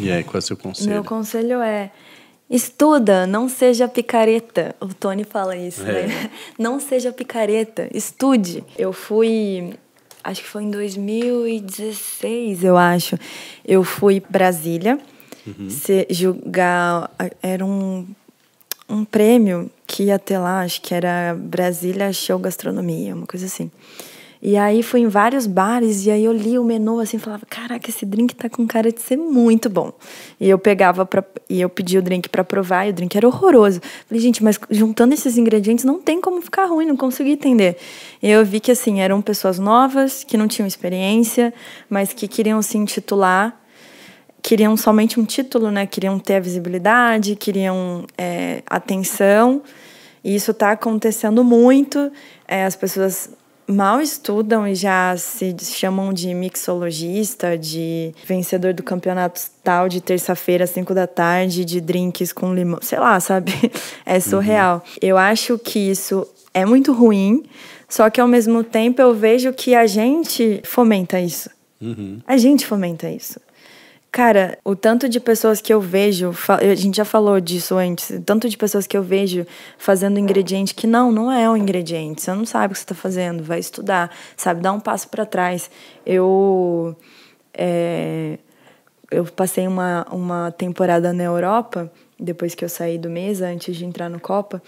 E aí, qual é o seu conselho? Meu conselho é Estuda, não seja picareta. O Tony fala isso, né? é. né? Não seja picareta, estude. Eu fui, acho que foi em 2016, eu acho. Eu fui Brasília uhum. se julgar. Era um, um prêmio que ia ter lá, acho que era Brasília Show Gastronomia, uma coisa assim. E aí fui em vários bares e aí eu li o menu assim, falava: "Caraca, esse drink tá com cara de ser muito bom". E eu pegava para e eu pedi o drink para provar, e o drink era horroroso. Falei: "Gente, mas juntando esses ingredientes não tem como ficar ruim, não consegui entender". E eu vi que assim, eram pessoas novas, que não tinham experiência, mas que queriam se intitular queriam somente um título, né? Queriam ter a visibilidade, queriam é, atenção. E isso está acontecendo muito. É, as pessoas mal estudam e já se chamam de mixologista, de vencedor do campeonato tal de terça-feira, às cinco da tarde, de drinks com limão, sei lá, sabe? É surreal. Uhum. Eu acho que isso é muito ruim, só que ao mesmo tempo eu vejo que a gente fomenta isso. Uhum. A gente fomenta isso. Cara, o tanto de pessoas que eu vejo, a gente já falou disso antes, o tanto de pessoas que eu vejo fazendo ingrediente que não, não é um ingrediente, você não sabe o que você está fazendo, vai estudar, sabe, dá um passo para trás. Eu. É, eu passei uma, uma temporada na Europa, depois que eu saí do mesa, antes de entrar no Copa,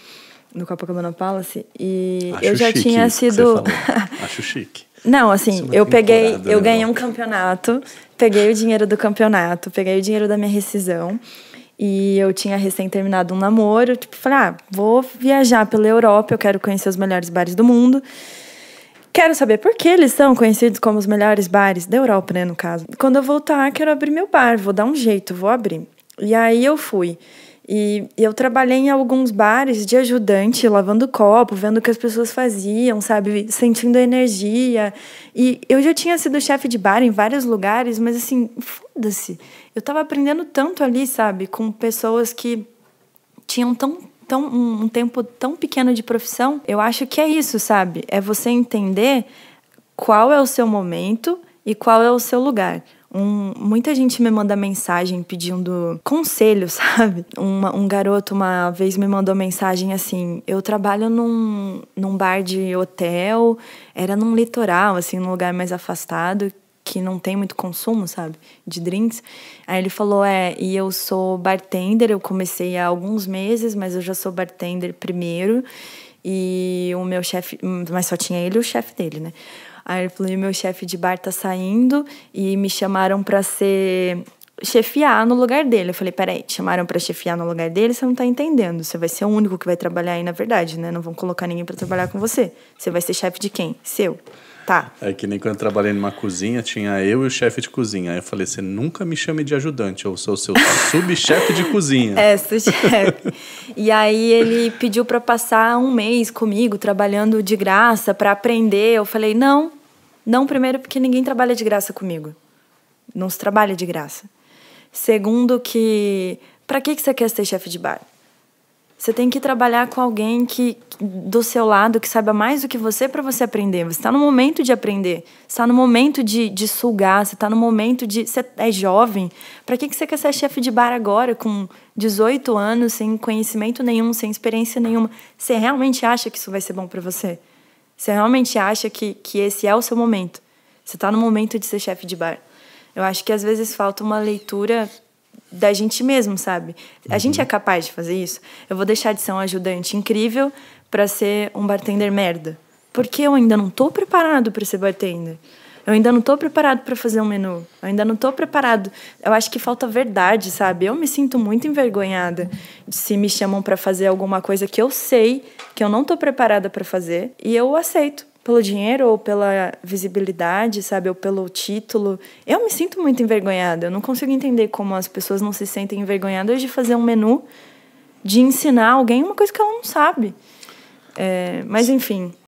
no Copacabana Palace e Acho eu já chique, tinha sido. Acho chique. Não, assim, é eu peguei, eu né, ganhei um campeonato, peguei o dinheiro do campeonato, peguei o dinheiro da minha rescisão. E eu tinha recém terminado um namoro, tipo, falei, ah, vou viajar pela Europa, eu quero conhecer os melhores bares do mundo. Quero saber por que eles são conhecidos como os melhores bares da Europa, né, no caso. Quando eu voltar, quero abrir meu bar, vou dar um jeito, vou abrir. E aí eu fui. E eu trabalhei em alguns bares de ajudante, lavando copo, vendo o que as pessoas faziam, sabe? Sentindo a energia. E eu já tinha sido chefe de bar em vários lugares, mas assim, foda-se. Eu tava aprendendo tanto ali, sabe? Com pessoas que tinham tão, tão um tempo tão pequeno de profissão. Eu acho que é isso, sabe? É você entender qual é o seu momento e qual é o seu lugar. Um, muita gente me manda mensagem pedindo conselho, sabe? um garoto uma vez me mandou mensagem assim: eu trabalho num, num bar de hotel, era num litoral, assim, num lugar mais afastado, que não tem muito consumo, sabe? De drinks. Aí ele falou: É, e eu sou bartender, eu comecei há alguns meses, mas eu já sou bartender primeiro. E o meu chefe, mas só tinha ele e o chefe dele, né? Aí ele falou: e meu chefe de bar tá saindo e me chamaram para ser chefiar no lugar dele. Eu falei, peraí, te chamaram para chefiar no lugar dele, você não tá entendendo. Você vai ser o único que vai trabalhar aí, na verdade, né? Não vão colocar ninguém para trabalhar com você. Você vai ser chefe de quem? Seu. Tá. É que nem quando eu trabalhei numa cozinha, tinha eu e o chefe de cozinha. Aí eu falei, você nunca me chame de ajudante, eu sou seu subchefe de cozinha. É, subchefe. e aí ele pediu para passar um mês comigo, trabalhando de graça, para aprender. Eu falei, não, não primeiro porque ninguém trabalha de graça comigo. Não se trabalha de graça. Segundo que para que que você quer ser chefe de bar? Você tem que trabalhar com alguém que do seu lado que saiba mais do que você para você aprender. Você está no momento de aprender, está no momento de, de sugar, você está no momento de você é jovem. Para que que você quer ser chefe de bar agora com 18 anos, sem conhecimento nenhum, sem experiência nenhuma? Você realmente acha que isso vai ser bom para você? Você realmente acha que que esse é o seu momento? Você está no momento de ser chefe de bar. Eu acho que às vezes falta uma leitura da gente mesmo, sabe? A uhum. gente é capaz de fazer isso? Eu vou deixar de ser um ajudante incrível para ser um bartender merda. Porque eu ainda não tô preparado para ser bartender. Eu ainda não tô preparado para fazer um menu. Eu ainda não tô preparado. Eu acho que falta verdade, sabe? Eu me sinto muito envergonhada se me chamam para fazer alguma coisa que eu sei que eu não tô preparada para fazer e eu aceito pelo dinheiro ou pela visibilidade, sabe, ou pelo título. Eu me sinto muito envergonhada. Eu não consigo entender como as pessoas não se sentem envergonhadas de fazer um menu, de ensinar alguém uma coisa que ela não sabe. É, mas enfim.